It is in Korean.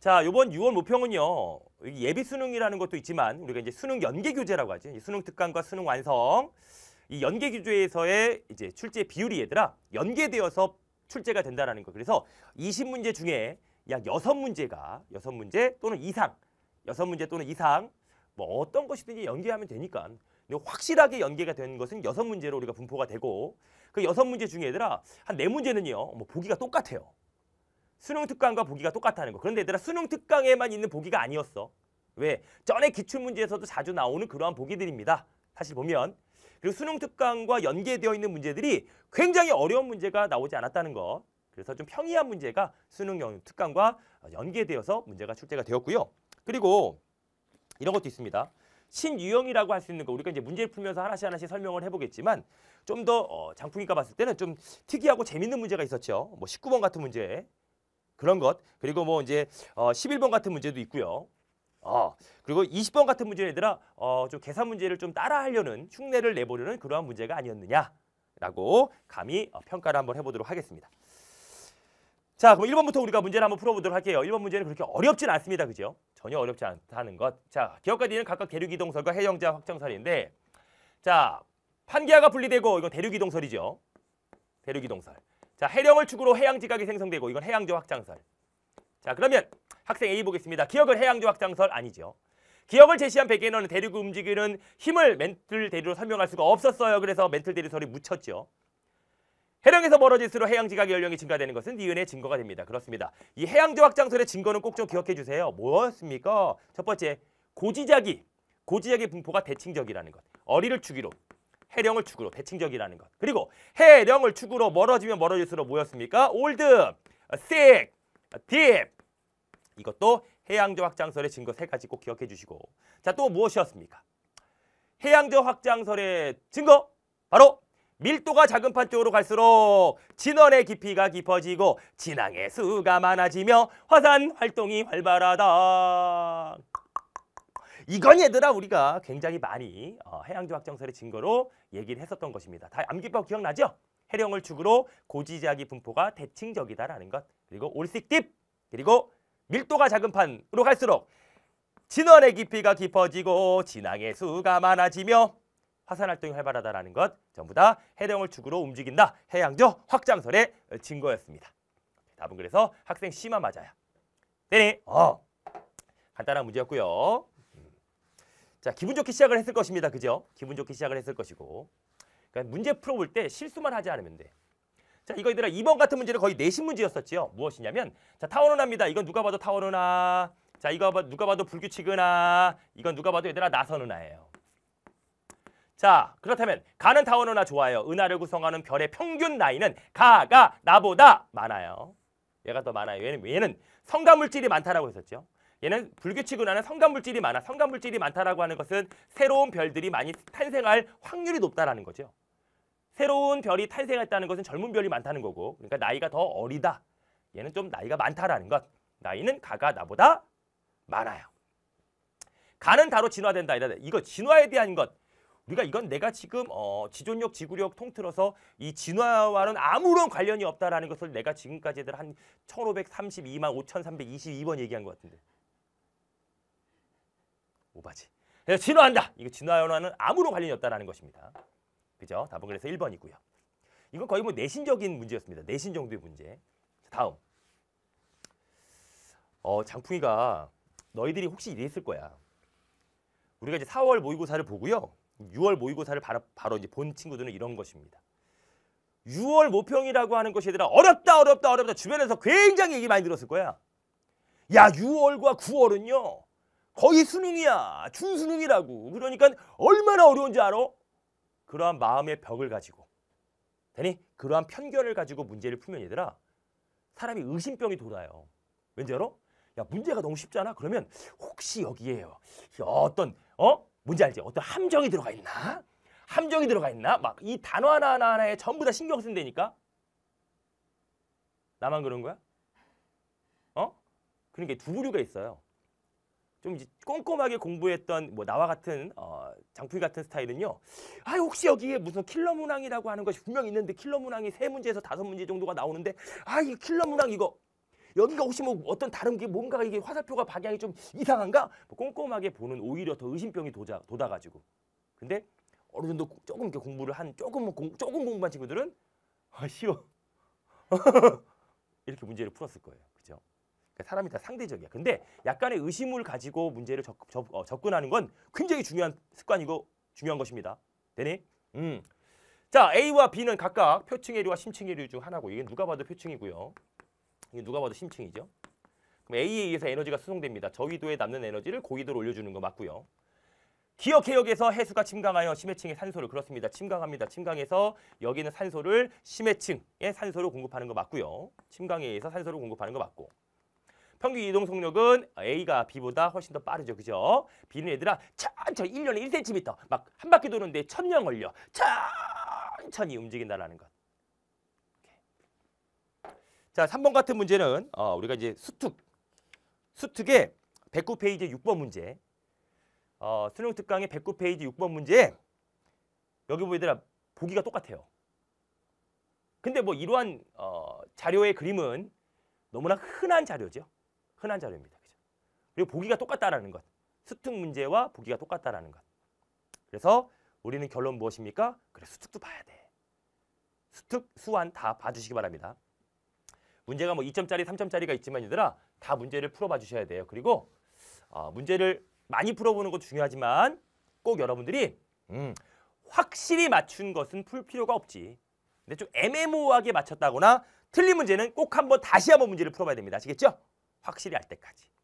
자, 요번 6월 모평은요. 예비 수능이라는 것도 있지만 우리가 이제 수능 연계 교재라고 하지. 수능 특강과 수능 완성. 이 연계 교재에서의 이제 출제 비율이 얘들아 연계되어서 출제가 된다라는 거. 그래서 20문제 중에 약 6문제가 6문제 또는 이상 6문제 또는 이상 뭐 어떤 것이든지 연계하면 되니까 확실하게 연계가 되는 것은 여섯 문제로 우리가 분포가 되고 그 여섯 문제 중에 얘들아 한 네 문제는요 뭐 보기가 똑같아요 수능 특강과 보기가 똑같다는 거. 그런데 얘들아 수능 특강에만 있는 보기가 아니었어. 왜? 전에 기출문제에서도 자주 나오는 그러한 보기들입니다. 사실 보면. 그리고 수능 특강과 연계되어 있는 문제들이 굉장히 어려운 문제가 나오지 않았다는 거. 그래서 좀 평이한 문제가 수능 특강과 연계되어서 문제가 출제가 되었고요. 그리고 이런 것도 있습니다. 신유형이라고 할 수 있는 거 우리가 이제 문제를 풀면서 하나씩 하나씩 설명을 해보겠지만 좀 더 어, 장풍이가 봤을 때는 좀 특이하고 재밌는 문제가 있었죠. 뭐 19번 같은 문제 그런 것 그리고 뭐 이제 어, 11번 같은 문제도 있고요. 어, 그리고 20번 같은 문제는 얘들아 어, 좀 계산 문제를 좀 따라하려는 흉내를 내보려는 그러한 문제가 아니었느냐라고 감히 어, 평가를 한번 해보도록 하겠습니다. 자 그럼 1번부터 우리가 문제를 한번 풀어보도록 할게요. 1번 문제는 그렇게 어렵진 않습니다. 그죠? 전혀 어렵지 않다는 것. 자 기억과디는 각각 대륙이동설과 해영자 확정설인데 자 판기하가 분리되고 이건 대륙이동설이죠. 대륙이동설. 자, 해령을 축으로 해양 지각이 생성되고 이건 해양조 확장설. 자, 그러면 학생 A 보겠습니다. 기억을 해양조 확장설 아니죠. 기억을 제시한 백에어는 대륙을 움직이는 힘을 멘틀 대리로 설명할 수가 없었어요. 그래서 멘틀 대리설이 묻혔죠. 해령에서 멀어질수록 해양 지각의 연령이 증가되는 것은 니은의 증거가 됩니다. 그렇습니다. 이 해양조 확장설의 증거는 꼭 좀 기억해 주세요. 뭐였습니까? 첫 번째, 고지자기. 고지자기 분포가 대칭적이라는 것. 어리를 주기로 해령을 축으로 대칭적이라는 것. 그리고 해령을 축으로 멀어지면 멀어질수록 뭐였습니까? 올드, t h i 이것도 해양조 확장설의 증거 세 가지 꼭 기억해 주시고 자 또 무엇이었습니까? 해양조 확장설의 증거 바로 밀도가 작은 판 쪽으로 갈수록 진원의 깊이가 깊어지고 진앙의 수가 많아지며 화산 활동이 활발하다. 이건 얘들아 우리가 굉장히 많이 어, 해양조 확정설의 증거로 얘기를 했었던 것입니다. 다 암기법 기억나죠? 해령을 축으로 고지자기 분포가 대칭적이다라는 것. 그리고 올식딥 그리고 밀도가 작은 판으로 갈수록 진원의 깊이가 깊어지고 진앙의 수가 많아지며 화산 활동이 활발하다라는 것 전부 다 해령을 축으로 움직인다. 해양조 확장설의 증거였습니다. 답은 그래서 학생 심화 맞아요 네네. 어. 간단한 문제였고요. 자, 기분 좋게 시작을 했을 것입니다. 그죠? 기분 좋게 시작을 했을 것이고. 그러니까 문제 풀어볼 때 실수만 하지 않으면 돼. 자, 이거 얘들아 2번 같은 문제를 거의 내신 문제였었지요. 무엇이냐면 자, 타원은합니다. 이건 누가 봐도 타원은하. 자, 이거 봐, 누가 봐도 불규칙은하. 이건 누가 봐도 얘들아 나선은하예요. 자, 그렇다면 가는 타원은하 좋아요. 은하를 구성하는 별의 평균 나이는 가가 나보다 많아요. 얘가 더 많아요. 얘는, 얘는 성가물질이 많다라고 했었죠. 얘는 불규칙은하는 성간물질이 많아. 성간물질이 많다라고 하는 것은 새로운 별들이 많이 탄생할 확률이 높다라는 거죠. 새로운 별이 탄생했다는 것은 젊은 별이 많다는 거고 그러니까 나이가 더 어리다. 얘는 좀 나이가 많다라는 것. 나이는 가가 나보다 많아요. 가는 다로 진화된다. 이거 진화에 대한 것. 우리가 이건 내가 지금 어, 지존력, 지구력 통틀어서 이 진화와는 아무런 관련이 없다라는 것을 내가 지금까지들 한 1532만 5322번 얘기한 것 같은데. 오바지. 그래서 진화한다. 이거 진화 연화는 아무런 관련이 없다라는 것입니다. 그죠? 답은 그래서 1번이고요. 이건 거의 뭐 내신적인 문제였습니다. 내신 정도의 문제. 다음. 어, 장풍이가 너희들이 혹시 이랬을 거야. 우리가 이제 4월 모의고사를 보고요. 6월 모의고사를 바로, 바로 이제 본 친구들은 이런 것입니다. 6월 모평이라고 하는 것이 얘들아 어렵다 어렵다 어렵다 주변에서 굉장히 얘기 많이 들었을 거야. 야 6월과 9월은요 거의 수능이야. 준수능이라고. 그러니까 얼마나 어려운지 알아? 그러한 마음의 벽을 가지고 되니 그러한 편견을 가지고 문제를 풀면 얘들아 사람이 의심병이 돌아요. 왠지 알아? 야 문제가 너무 쉽잖아. 그러면 혹시 여기에요. 어떤 어? 뭔지 알지? 어떤 함정이 들어가 있나? 함정이 들어가 있나? 막 이 단어 하나하나 하나에 전부 다 신경 쓴다니까. 나만 그런 거야? 어? 그러니까 두 부류가 있어요. 좀 이제 꼼꼼하게 공부했던 뭐 나와 같은 어, 장풀 같은 스타일은요. 아 혹시 여기에 무슨 킬러 문항이라고 하는 것이 분명 있는데 킬러 문항이 세 문제에서 다섯 문제 정도가 나오는데 아 이 킬러 문항 이거 여기가 혹시 뭐 어떤 다른 게 뭔가 이게 화살표가 방향이 좀 이상한가? 뭐 꼼꼼하게 보는 오히려 더 의심병이 도자, 도다가지고 근데 어느 정도 조금 이렇게 공부를 한 조금 뭐 공, 조금 공부한 친구들은 아 쉬워 이렇게 문제를 풀었을 거예요. 그러니까 사람이 다 상대적이야. 근데 약간의 의심을 가지고 문제를 접, 접, 어, 접근하는 건 굉장히 중요한 습관이고 중요한 것입니다. 되니? 음. 자, A와 B는 각각 표층해류와 심층해류 중 하나고 이게 누가 봐도 표층이고요. 이게 누가 봐도 심층이죠. 그럼 A에 의해서 에너지가 수송됩니다. 저위도에 남는 에너지를 고위도로 올려주는 거 맞고요. 기역해역에서 해수가 침강하여 심해층에 산소를 그렇습니다. 침강합니다. 침강해서 여기는 산소를 심해층에 산소를 공급하는 거 맞고요. 침강에 의해서 산소를 공급하는 거 맞고 평균 이동 속력은 A가 B보다 훨씬 더 빠르죠. 그죠? B는 얘들아 천천히 1년에 1cm 막 한 바퀴 도는데 천년 걸려. 천천히 움직인다라는 것. 자, 3번 같은 문제는 어, 우리가 이제 수특 수특의 109페이지 6번 문제 어, 수능 특강의 109페이지 6번 문제 여기 보이더라 보기가 똑같아요. 근데 뭐 이러한 어, 자료의 그림은 너무나 흔한 자료죠. 흔한 자료입니다. 그죠? 그리고 보기가 똑같다라는 것. 수특 문제와 보기가 똑같다라는 것. 그래서 우리는 결론 무엇입니까? 그래 수특도 봐야 돼. 수특, 수완 다 봐주시기 바랍니다. 문제가 뭐 2점짜리, 3점짜리가 있지만 얘들아 다 문제를 풀어봐 주셔야 돼요. 그리고 어, 문제를 많이 풀어보는 것도 중요하지만 꼭 여러분들이 음, 확실히 맞춘 것은 풀 필요가 없지. 근데 좀 애매모호하게 맞췄다거나 틀린 문제는 꼭 한번 다시 한번 문제를 풀어봐야 됩니다. 아시겠죠? 확실히 할 때까지.